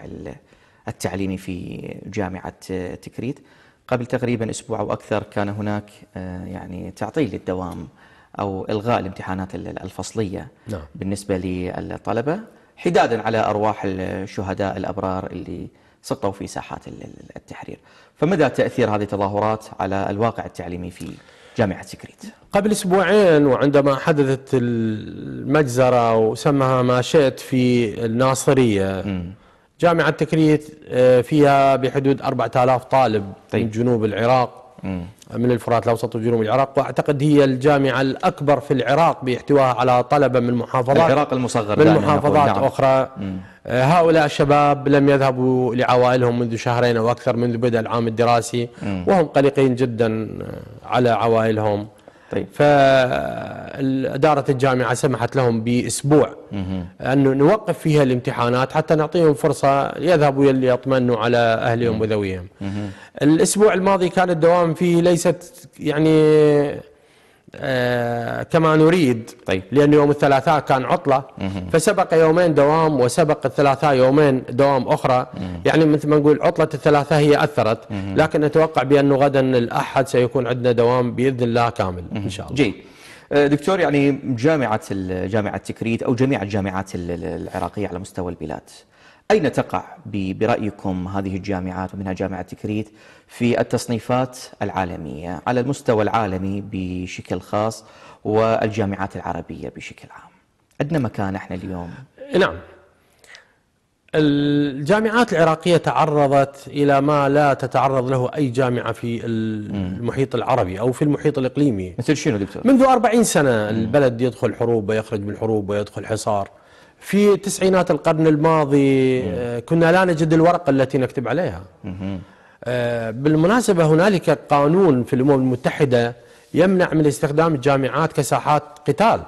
التعليمي في جامعة تكريت قبل تقريبا أسبوع أو أكثر كان هناك آه، يعني تعطيل للدوام أو إلغاء الامتحانات الفصلية نعم. بالنسبة للطلبة حدادا على أرواح الشهداء الأبرار اللي سقطوا في ساحات التحرير فمدى تأثير هذه التظاهرات على الواقع التعليمي في جامعة سكريت قبل أسبوعين وعندما حدثت المجزرة وسمها ما شئت في الناصرية م. جامعة تكريت آه، فيها بحدود 4000 طالب طيب. من جنوب العراق من الفرات الاوسط وجنوب العراق واعتقد هي الجامعه الاكبر في العراق باحتوائها على طلبه من محافظات العراق المصغر من يعني محافظات نعم. اخرى مم. آه، هؤلاء الشباب لم يذهبوا لعوائلهم منذ شهرين او اكثر منذ بدء العام الدراسي مم. وهم قلقين جدا آه، على عوائلهم طيب فإدارة الجامعة سمحت لهم بأسبوع أن نوقف فيها الامتحانات حتى نعطيهم فرصة يذهبوا يلي يطمنوا على أهلهم وذويهم الأسبوع الماضي كان الدوام فيه ليست يعني آه، كما نريد طيب. لأن يوم الثلاثاء كان عطلة مم. فسبق يومين دوام وسبق الثلاثاء يومين دوام أخرى مم. يعني مثل ما نقول عطلة الثلاثاء هي أثرت مم. لكن نتوقع بأنه غدا الأحد سيكون عندنا دوام بإذن الله كامل مم. إن شاء الله جيد آه، دكتور يعني جامعة جامعة تكريت أو جميع الجامعات العراقية على مستوى البلاد أين تقع برأيكم هذه الجامعات ومنها جامعة تكريت في التصنيفات العالمية على المستوى العالمي بشكل خاص والجامعات العربية بشكل عام عندنا مكان احنا اليوم نعم الجامعات العراقية تعرضت إلى ما لا تتعرض له أي جامعة في المحيط العربي أو في المحيط الإقليمي مثل شنو دكتور؟ منذ 40 سنة البلد يدخل حروب ويخرج من حروب ويدخل حصار في تسعينات القرن الماضي نعم. آه، كنا لا نجد الورقة التي نكتب عليها آه، بالمناسبة هنالك قانون في الأمم المتحدة يمنع من استخدام الجامعات كساحات قتال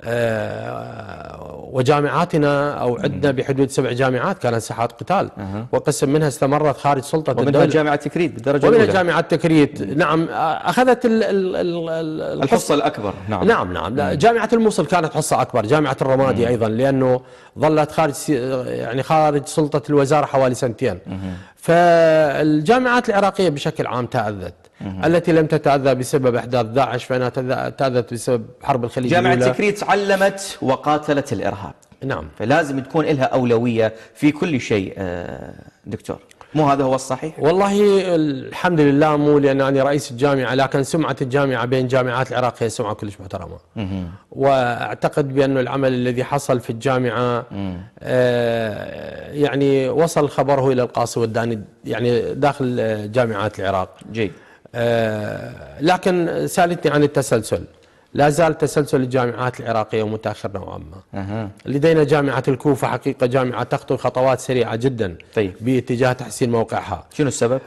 آه، وجامعاتنا او عندنا بحدود سبع جامعات كانت ساحات قتال وقسم منها استمرت خارج سلطه ومنها الدوله ومنها جامعه تكريت بالدرجه الاولى ومنها جامعه تكريت نعم آه، اخذت الـ الـ الحصه الاكبر نعم نعم نعم جامعه الموصل كانت حصه اكبر جامعه الرمادي ايضا لانه ظلت خارج يعني خارج سلطه الوزاره حوالي سنتين فالجامعات العراقيه بشكل عام تاذت التي لم تتأذى بسبب إحداث داعش فإنها تأذت بسبب حرب الخليج جامعة تكريت علمت وقاتلت الإرهاب نعم فلازم تكون لها أولوية في كل شيء آه، دكتور مو هذا هو الصحيح؟ والله الحمد لله مو لأن أنا رئيس الجامعة لكن سمعة الجامعة بين جامعات العراق هي سمعة كلش محترمة وأعتقد بأن العمل الذي حصل في الجامعة آه يعني وصل خبره إلى القاصي والداني يعني داخل آه، جامعات العراق جيد آه، لكن سالتني عن التسلسل لا زال تسلسل الجامعات العراقية متأخر نوعا ما أه. لدينا جامعة الكوفة حقيقة جامعة تخطو خطوات سريعة جدا طيب. باتجاه تحسين موقعها شنو السبب؟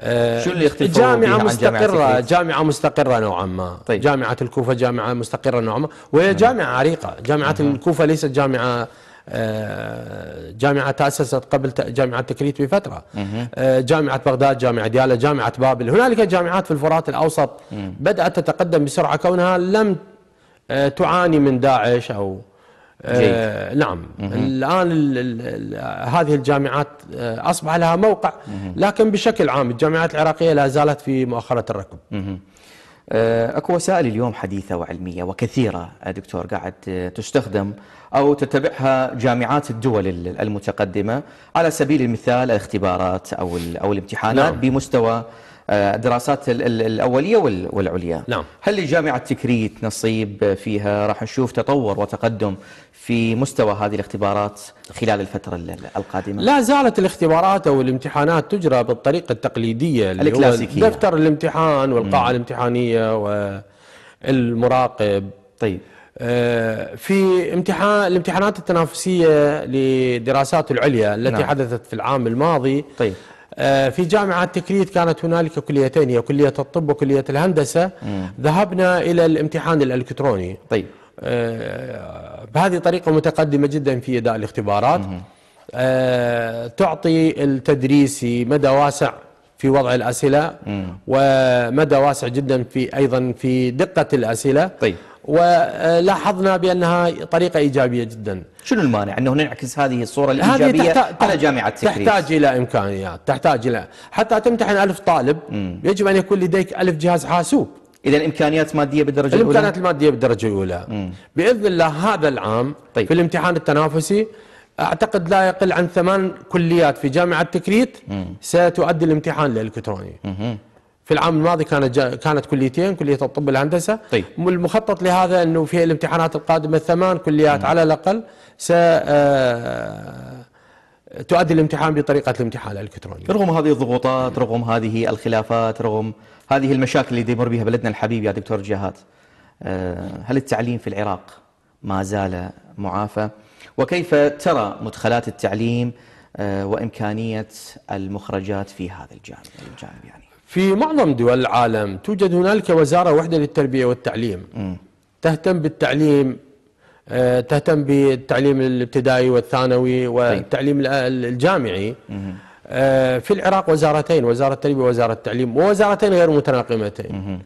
آه شو اللي اختلفوا جامعة مستقرة جامعة مستقرة نوعا ما طيب. جامعة الكوفة جامعة مستقرة نوعا ما وهي جامعة عريقة جامعة أه. الكوفة ليست جامعة آه، جامعة تأسست قبل جامعة تكريت بفترة آه، جامعة بغداد جامعة ديالى جامعة بابل هنالك جامعات في الفرات الأوسط بدأت تتقدم بسرعة كونها لم آه، تعاني من داعش أو آه نعم مم. الان الـ الـ هذه الجامعات اصبح لها موقع مم. لكن بشكل عام الجامعات العراقيه لا زالت في مؤخره الركب مم. آه، اكو وسائل اليوم حديثه وعلميه وكثيره آه، دكتور قاعد آه، تستخدم او تتبعها جامعات الدول المتقدمه على سبيل المثال الاختبارات او او الامتحانات نعم. بمستوى الدراسات الأولية والعليا نعم. هل لجامعة تكريت نصيب فيها راح نشوف تطور وتقدم في مستوى هذه الاختبارات خلال الفترة القادمة لا زالت الاختبارات أو الامتحانات تجرى بالطريقة التقليدية اللي الكلاسيكية. هو دفتر الامتحان والقاعة مم. الامتحانية والمراقب طيب آه، في امتحان الامتحانات التنافسيه للدراسات العليا التي نعم. حدثت في العام الماضي طيب آه، في جامعة تكريت كانت هنالك كليتين هي كلية الطب وكلية الهندسة ذهبنا إلى الامتحان الإلكتروني طيب آه، بهذه طريقة متقدمة جدا في أداء الاختبارات آه، تعطي التدريسي مدى واسع في وضع الأسئلة ومدى واسع جدا في أيضا في دقة الأسئلة طيب ولاحظنا بأنها طريقة إيجابية جدا شنو المانع أنه نعكس هذه الصورة الإيجابية تحت... على جامعة تكريس تحتاج إلى إمكانيات تحتاج إلى حتى تمتحن ألف طالب مم. يجب أن يكون لديك ألف جهاز حاسوب اذا الامكانيات ماديه بالدرجه الاولى الامكانيات الماديه بالدرجه الاولى باذن الله هذا العام طيب. في الامتحان التنافسي اعتقد لا يقل عن ثمان كليات في جامعه تكريت ستؤدي الامتحان الالكتروني في العام الماضي كانت كانت كليتين كليه الطب والهندسه طيب. المخطط لهذا انه في الامتحانات القادمه ثمان كليات مم. على الاقل س آه، آه، تؤدي الامتحان بطريقه الامتحان الالكتروني. رغم هذه الضغوطات، رغم هذه الخلافات، رغم هذه المشاكل اللي يمر بها بلدنا الحبيب يا دكتور جهاد. آه، هل التعليم في العراق ما زال معافى؟ وكيف ترى مدخلات التعليم وامكانيه المخرجات في هذا الجانب الجانب يعني؟ في معظم دول العالم توجد هنالك وزارة واحدة للتربية والتعليم تهتم بالتعليم آه، تهتم بالتعليم الابتدائي والثانوي طيب. والتعليم الجامعي آه، في العراق وزارتين وزارة التربية ووزارة التعليم ووزارتين غير متناقمتين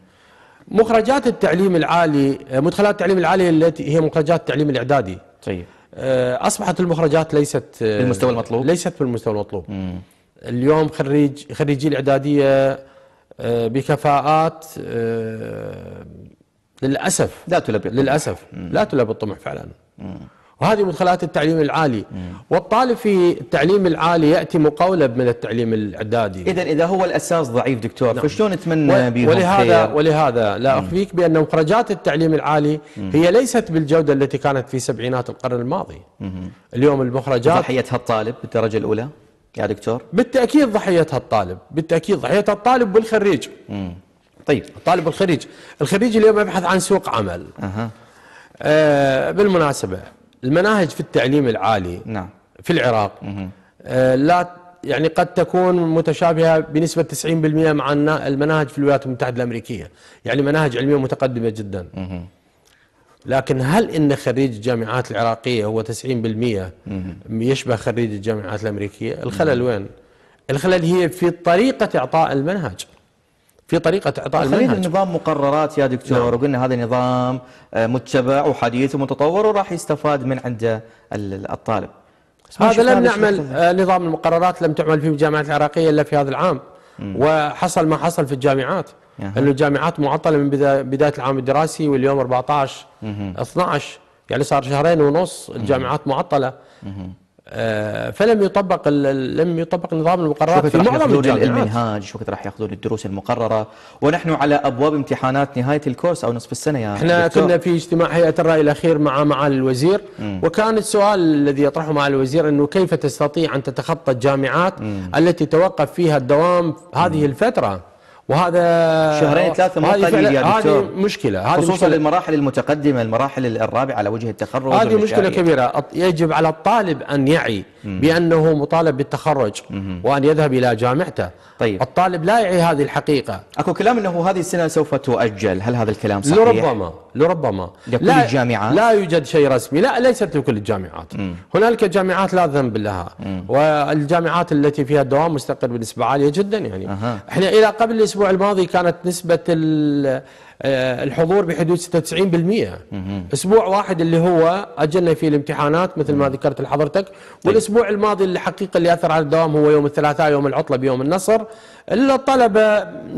مخرجات التعليم العالي آه، مدخلات التعليم العالي التي هي مخرجات التعليم الإعدادي طيب أصبحت المخرجات ليست بالمستوى المطلوب ليست بالمستوى المطلوب اليوم خريج خريجي الاعداديه آه، بكفاءات آه، للاسف لا تلبي للاسف مم. لا تلبي الطموح فعلا مم. وهذه مدخلات التعليم العالي مم. والطالب في التعليم العالي ياتي مقولب من التعليم الاعدادي اذا اذا هو الاساس ضعيف دكتور نعم. فشلون نتمنى به ولهذا خير. ولهذا لا اخفيك بان مخرجات التعليم العالي مم. هي ليست بالجوده التي كانت في سبعينات القرن الماضي مم. اليوم المخرجات ضحيتها الطالب بالدرجه الاولى يا دكتور بالتاكيد ضحيتها الطالب بالتاكيد ضحيتها الطالب والخريج طيب الطالب والخريج الخريج اليوم يبحث عن سوق عمل أه. آه بالمناسبه المناهج في التعليم العالي نعم في العراق آه لا يعني قد تكون متشابهه بنسبه 90% مع المناهج في الولايات المتحده الامريكيه يعني مناهج علميه متقدمه جدا لكن هل ان خريج الجامعات العراقيه هو 90% يشبه خريج الجامعات الامريكيه؟ الخلل وين؟ الخلل هي في طريقه اعطاء المنهج. في طريقه اعطاء المنهج النظام مقررات يا دكتور نعم. وقلنا هذا نظام آه، متبع وحديث ومتطور وراح يستفاد من عنده الطالب هذا لم نعمل آه، نظام المقررات لم تعمل فيه الجامعات العراقيه الا في هذا العام مم. وحصل ما حصل في الجامعات انه الجامعات معطله من بدايه العام الدراسي واليوم 14 12 يعني صار شهرين ونص الجامعات معطله آه، فلم يطبق لم يطبق نظام المقررات في معظم الجامعات المنهاج شو راح ياخذون الدروس المقرره ونحن على ابواب امتحانات نهايه الكورس او نصف السنه يا احنا دكتور. كنا في اجتماع هيئه الراي الاخير مع معالي الوزير مم. وكان السؤال الذي يطرحه معالي الوزير انه كيف تستطيع ان تتخطى الجامعات مم. التي توقف فيها الدوام هذه مم. الفتره وهذا شهرين ثلاثه مو قليل يا دكتور هذه مشكله هذه خصوصا مشكلة للمراحل المتقدمه المراحل الرابعه على وجه التخرج هذه مشكله كبيره يجب على الطالب ان يعي بأنه مطالب بالتخرج وأن يذهب إلى جامعته طيب. الطالب لا يعي هذه الحقيقة أكو كلام أنه هذه السنة سوف تؤجل هل هذا الكلام صحيح؟ لربما لربما لكل لا الجامعات لا يوجد شيء رسمي لا ليست لكل الجامعات هنالك جامعات لا ذنب لها والجامعات التي فيها الدوام مستقر بنسبة عالية جدا يعني أه. احنا إلى قبل الأسبوع الماضي كانت نسبة آه، الحضور بحدود 96% اسبوع واحد اللي هو اجلنا فيه الامتحانات مثل ما ذكرت لحضرتك طيب. والاسبوع الماضي اللي حقيقه اللي اثر على الدوام هو يوم الثلاثاء يوم العطله بيوم النصر الطلبه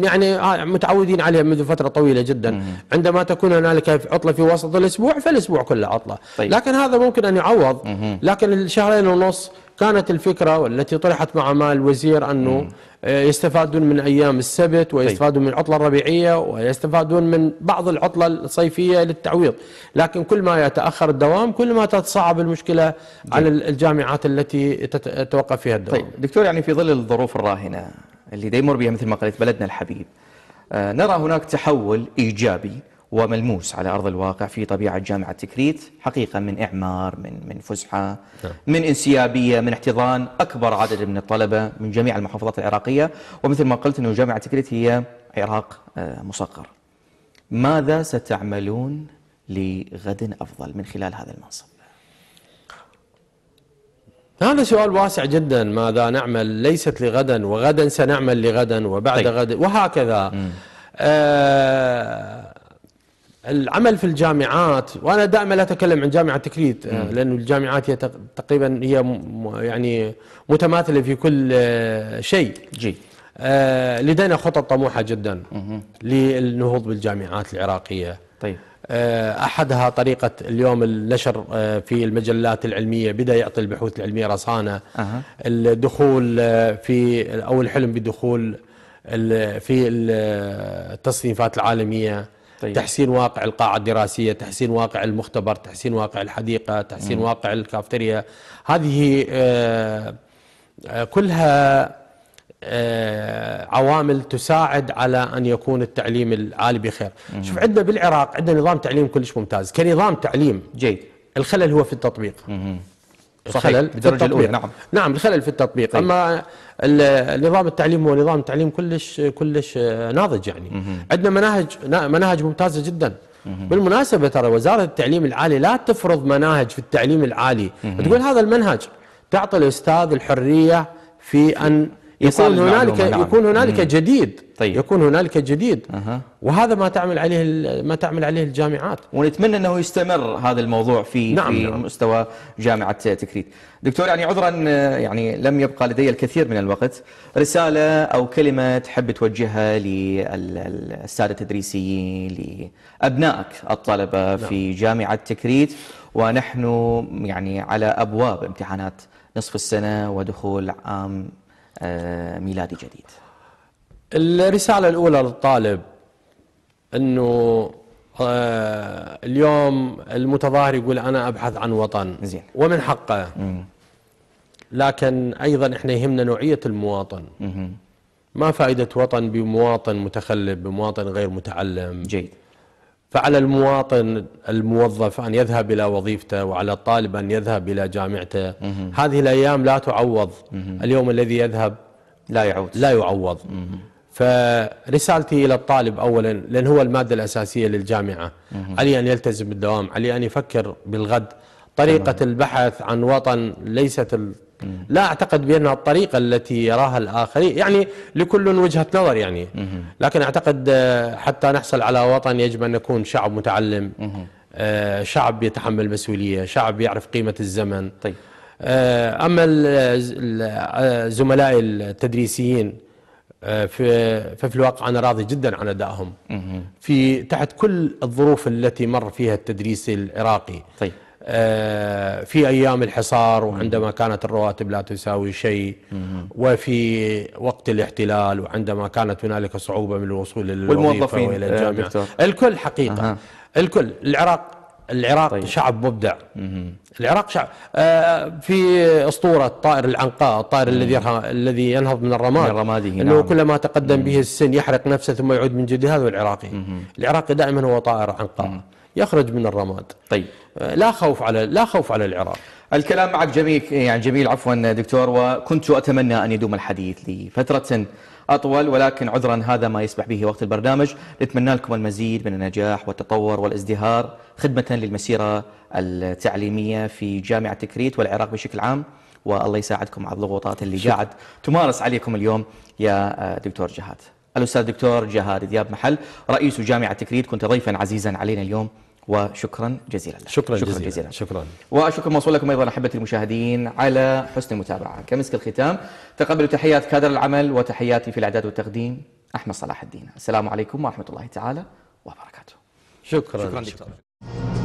يعني آه، متعودين عليها منذ فتره طويله جدا عندما تكون هنالك عطله في وسط الاسبوع فالاسبوع كله عطله طيب. لكن هذا ممكن ان يعوض لكن الشهرين ونص كانت الفكرة والتي طرحت مع مع الوزير أنه آه، يستفادون من أيام السبت طيب. ويستفادون من العطلة الربيعية ويستفادون من بعض العطلة الصيفية للتعويض لكن كل ما يتأخر الدوام كل ما تتصعب المشكلة على الجامعات التي تتوقف فيها الدوام طيب دكتور يعني في ظل الظروف الراهنة اللي دايمر بها مثل ما قلت بلدنا الحبيب آه، نرى هناك تحول إيجابي وملموس على ارض الواقع في طبيعه جامعه تكريت حقيقه من اعمار من من فسحه نعم. من انسيابيه من احتضان اكبر عدد من الطلبه من جميع المحافظات العراقيه ومثل ما قلت انه جامعه تكريت هي عراق آه، مصغر. ماذا ستعملون لغد افضل من خلال هذا المنصب؟ هذا سؤال واسع جدا ماذا نعمل ليست لغدا وغدا سنعمل لغدا وبعد طيب. غد وهكذا آه العمل في الجامعات وانا دائما لا اتكلم عن جامعه تكريت آه، لانه الجامعات هي تقريبا هي يعني متماثله في كل آه، شيء جي آه، لدينا خطط طموحه جدا للنهوض بالجامعات العراقيه طيب احدها طريقه اليوم النشر في المجلات العلميه بدا يعطي البحوث العلميه رصانه أه. الدخول في او الحلم بدخول في التصنيفات العالميه طيب. تحسين واقع القاعة الدراسية تحسين واقع المختبر تحسين واقع الحديقة تحسين م. واقع الكافتيريا هذه آه، آه، كلها آه، عوامل تساعد على أن يكون التعليم العالي بخير م. شوف عندنا بالعراق عندنا نظام تعليم كلش ممتاز كنظام تعليم جيد الخلل هو في التطبيق م. الخلل بالدرجه الاولى نعم نعم الخلل في التطبيق طيب. اما النظام التعليم هو نظام تعليم كلش كلش آه، ناضج يعني مه. عندنا مناهج مناهج ممتازه جدا مه. بالمناسبه ترى وزاره التعليم العالي لا تفرض مناهج في التعليم العالي مه. تقول هذا المنهج تعطي الاستاذ الحريه في ان يكون هنالك نعم. يكون هنالك جديد طيب. يكون هنالك جديد أه. وهذا ما تعمل عليه ما تعمل عليه الجامعات ونتمنى انه يستمر هذا الموضوع في نعم في نعم. مستوى جامعه تكريت دكتور يعني عذرا يعني لم يبقى لدي الكثير من الوقت رساله او كلمه تحب توجهها للساده التدريسيين لابنائك الطلبه نعم. في جامعه تكريت ونحن يعني على ابواب امتحانات نصف السنه ودخول عام آه، ميلادي جديد الرسالة الأولى للطالب أنه آه، اليوم المتظاهر يقول أنا أبحث عن وطن زين. ومن حقه مم. لكن أيضا إحنا يهمنا نوعية المواطن مم. ما فائدة وطن بمواطن متخلف بمواطن غير متعلم جيد فعلى المواطن الموظف ان يذهب الى وظيفته وعلى الطالب ان يذهب الى جامعته مم. هذه الايام لا تعوض مم. اليوم الذي يذهب لا يعود لا يعوض مم. فرسالتي الى الطالب اولا لان هو الماده الاساسيه للجامعه عليه ان يلتزم بالدوام عليه ان يفكر بالغد طريقة تمام. البحث عن وطن ليست ال... لا أعتقد بأنها الطريقة التي يراها الآخرين يعني لكل وجهة نظر يعني مم. لكن أعتقد حتى نحصل على وطن يجب أن نكون شعب متعلم مم. آه، شعب يتحمل مسؤولية شعب يعرف قيمة الزمن طيب. آه، أما آه، زملائي التدريسيين في ففي الواقع انا راضي جدا عن ادائهم في تحت كل الظروف التي مر فيها التدريس العراقي طيب آه، في أيام الحصار وعندما كانت الرواتب لا تساوي شيء وفي وقت الاحتلال وعندما كانت هنالك صعوبة من الوصول للوظيفة وإلى آه، الجامعة الكل حقيقة الكل العراق العراق طيب. شعب مبدع مم. العراق شعب آه في اسطوره طائر العنقاء الطائر الذي الذي ينهض من الرماد من نعم. انه نعم. كلما تقدم مم. به السن يحرق نفسه ثم يعود من جديد هذا العراقي العراقي دائما هو طائر عنقاء مم. يخرج من الرماد طيب آه، لا خوف على لا خوف على العراق الكلام معك جميل يعني جميل عفوا دكتور وكنت اتمنى ان يدوم الحديث لفتره اطول ولكن عذرا هذا ما يسمح به وقت البرنامج نتمنى لكم المزيد من النجاح والتطور والازدهار خدمه للمسيره التعليميه في جامعه كريت والعراق بشكل عام والله يساعدكم على الضغوطات اللي قاعد تمارس عليكم اليوم يا آه، دكتور جهاد الاستاذ دكتور جهاد دياب محل رئيس جامعه كريت كنت ضيفا عزيزا علينا اليوم وشكرا جزيلا لك شكرا, شكرا جزيلا, جزيلا. شكرا وشكرا موصول لكم ايضا احبتي المشاهدين على حسن المتابعه كمسك الختام تقبلوا تحيات كادر العمل وتحياتي في الاعداد والتقديم احمد صلاح الدين السلام عليكم ورحمه الله تعالى وبركاته شكرا شكرا, شكرا. دكتور.